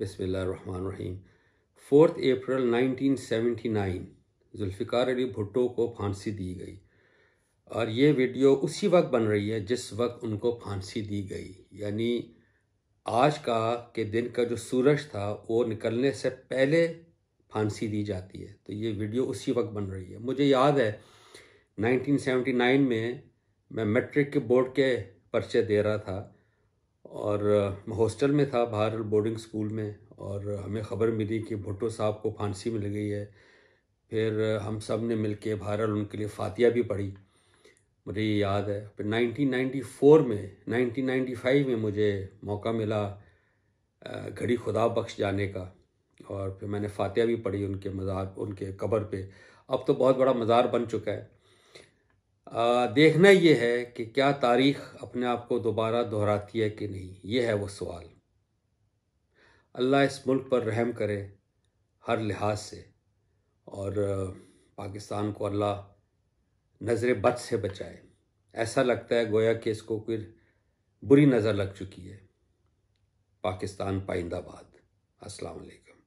रहीम fourth April 1979 Zulfikar Ali Bhutto को फांसी दी गई और ये वीडियो उसी वक्त बन रही है जिस वक्त उनको फांसी दी गई यानी आज का के दिन का जो सूरज था वो निकलने से पहले फांसी दी जाती है तो ये वीडियो उसी वक्त बन रही है मुझे याद है 1979 में मैं मैट्रिक के बोर्ड के पर्चे दे रहा था और हॉस्टल में था बाहर बोर्डिंग स्कूल में और हमें ख़बर मिली कि भुट्टो साहब को फांसी मिल गई है फिर हम सब ने मिल के बहरहाल उनके लिए फातिया भी पढ़ी मुझे ये याद है फिर 1994 में 1995 में मुझे मौका मिला घड़ी खुदा बख्श जाने का और फिर मैंने फातिया भी पढ़ी उनके मज़ार उनके कबर पे अब तो बहुत बड़ा मज़ार बन चुका है देखना यह है कि क्या तारीख अपने आप को दोबारा दोहराती है कि नहीं ये है वो सवाल अल्लाह इस मुल्क पर रहम करे हर लिहाज से और पाकिस्तान को अल्लाह नज़र बद से बचाए ऐसा लगता है गोया कि इसको कोई बुरी नज़र लग चुकी है पाकिस्तान पाइंदाबाद अस्सलाम वालेकुम